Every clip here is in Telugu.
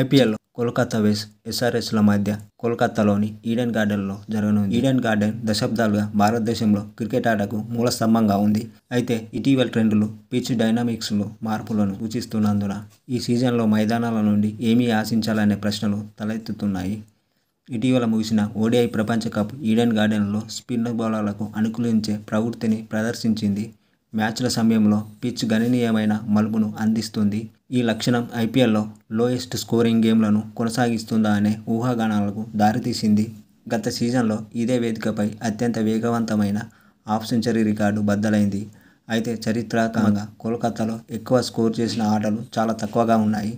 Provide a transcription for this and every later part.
ఐపీఎల్ కోల్కతా వేస్ ఎస్ఆర్ఎస్ల మధ్య కోల్కతాలోని ఈడెన్ గార్డెన్లో జరగనుంది ఈడెన్ గార్డెన్ దశాబ్దాలుగా భారతదేశంలో క్రికెట్ ఆటకు మూల స్తంభంగా ఉంది అయితే ఇటీవల ట్రెండ్లు పిచ్ లో మార్పులను సూచిస్తున్నందున ఈ సీజన్లో మైదానాల నుండి ఏమీ ఆశించాలనే ప్రశ్నలు తలెత్తుతున్నాయి ఇటీవల ముగిసిన ఓడిఐ ప్రపంచ కప్ ఈడెన్ గార్డెన్లో స్పిన్ బౌలర్లకు అనుకూలించే ప్రవృత్తిని ప్రదర్శించింది మ్యాచ్ల సమయంలో పిచ్ గణనీయమైన మలుపును అందిస్తుంది ఈ లక్షణం ఐపీఎల్లో లోయెస్ట్ స్కోరింగ్ గేమ్లను కొనసాగిస్తుందా అనే ఊహాగానాలకు దారితీసింది గత సీజన్లో ఇదే వేదికపై అత్యంత వేగవంతమైన హాఫ్ సెంచరీ రికార్డు బద్దలైంది అయితే చరిత్రాత్మకంగా కోల్కతాలో ఎక్కువ స్కోర్ చేసిన ఆటలు చాలా తక్కువగా ఉన్నాయి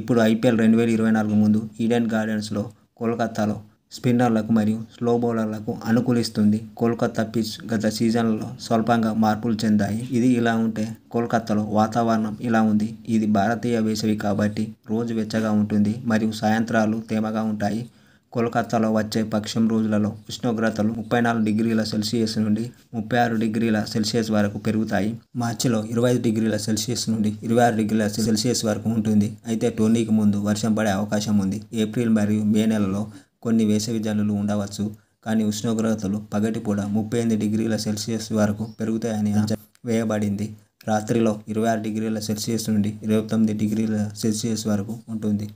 ఇప్పుడు ఐపీఎల్ రెండు వేల ఇరవై నాలుగు ముందు ఈడెన్ గార్డెన్స్లో కోల్కతాలో స్పిన్నర్లకు మరియు స్లో బౌలర్లకు అనుకూలిస్తుంది కోల్కతా పిచ్ గత సీజన్లో స్వల్పంగా మార్పులు చెందాయి ఇది ఇలా ఉంటే కోల్కతాలో వాతావరణం ఇలా ఉంది ఇది భారతీయ వేసవి కాబట్టి రోజు వెచ్చగా ఉంటుంది మరియు సాయంత్రాలు తేమగా ఉంటాయి కోల్కతాలో వచ్చే పక్షం రోజులలో ఉష్ణోగ్రతలు ముప్పై నాలుగు డిగ్రీల సెల్సియస్ నుండి ముప్పై ఆరు డిగ్రీల సెల్సియస్ వరకు పెరుగుతాయి మార్చిలో ఇరవై ఐదు డిగ్రీల సెల్సియస్ నుండి ఇరవై ఆరు డిగ్రీల సెల్సియస్ వరకు ఉంటుంది అయితే టోర్నీకి ముందు వర్షం పడే అవకాశం ఉంది ఏప్రిల్ మరియు మే నెలలో కొన్ని వేసవి జల్లులు ఉండవచ్చు కానీ ఉష్ణోగ్రతలు పగటిపూట ముప్పై ఎనిమిది డిగ్రీల సెల్సియస్ వరకు పెరుగుతాయని అంచనా వేయబడింది రాత్రిలో ఇరవై ఆరు డిగ్రీల సెల్సియస్ నుండి ఇరవై తొమ్మిది డిగ్రీల సెల్సియస్ వరకు ఉంటుంది